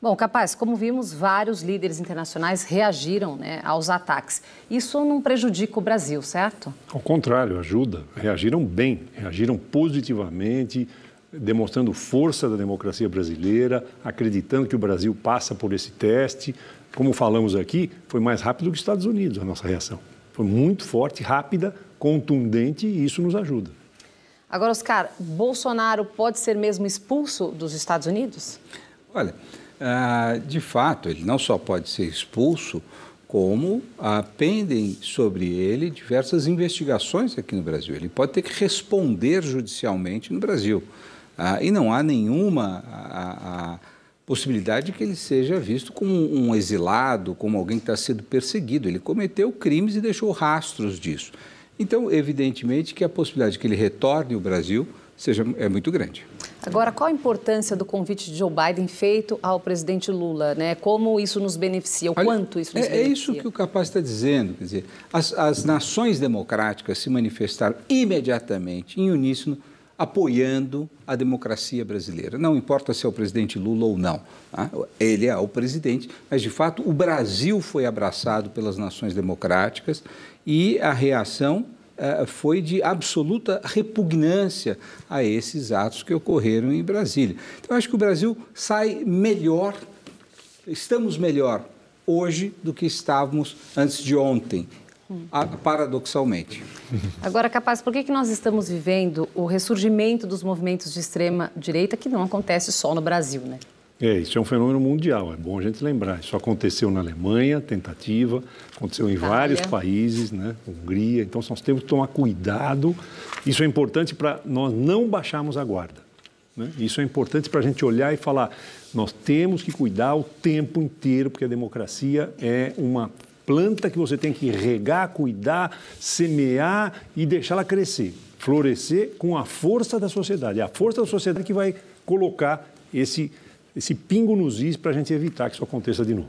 Bom, capaz, como vimos, vários líderes internacionais reagiram né, aos ataques. Isso não prejudica o Brasil, certo? Ao contrário, ajuda. Reagiram bem, reagiram positivamente, demonstrando força da democracia brasileira, acreditando que o Brasil passa por esse teste. Como falamos aqui, foi mais rápido que os Estados Unidos a nossa reação. Foi muito forte, rápida, contundente e isso nos ajuda. Agora, Oscar, Bolsonaro pode ser mesmo expulso dos Estados Unidos? Olha, ah, de fato, ele não só pode ser expulso, como ah, pendem sobre ele diversas investigações aqui no Brasil. Ele pode ter que responder judicialmente no Brasil. Ah, e não há nenhuma a, a possibilidade de que ele seja visto como um exilado, como alguém que está sendo perseguido. Ele cometeu crimes e deixou rastros disso. Então, evidentemente que a possibilidade de que ele retorne ao Brasil seja é muito grande. Agora, qual a importância do convite de Joe Biden feito ao presidente Lula? Né? Como isso nos beneficia? O Olha, quanto isso nos é, beneficia? É isso que o capaz está dizendo. Quer dizer, as, as nações democráticas se manifestaram imediatamente, em uníssono, apoiando a democracia brasileira. Não importa se é o presidente Lula ou não, tá? ele é o presidente, mas de fato o Brasil foi abraçado pelas nações democráticas e a reação eh, foi de absoluta repugnância a esses atos que ocorreram em Brasília. Então, acho que o Brasil sai melhor, estamos melhor hoje do que estávamos antes de ontem. Paradoxalmente. Agora, capaz, por que, que nós estamos vivendo o ressurgimento dos movimentos de extrema direita que não acontece só no Brasil, né? É, isso é um fenômeno mundial, é bom a gente lembrar. Isso aconteceu na Alemanha, tentativa, aconteceu em Itália. vários países, né? Hungria. Então, nós temos que tomar cuidado. Isso é importante para nós não baixarmos a guarda. Né? Isso é importante para a gente olhar e falar: nós temos que cuidar o tempo inteiro, porque a democracia é uma planta que você tem que regar, cuidar, semear e deixá-la crescer, florescer com a força da sociedade. É a força da sociedade que vai colocar esse esse pingo nos is para a gente evitar que isso aconteça de novo.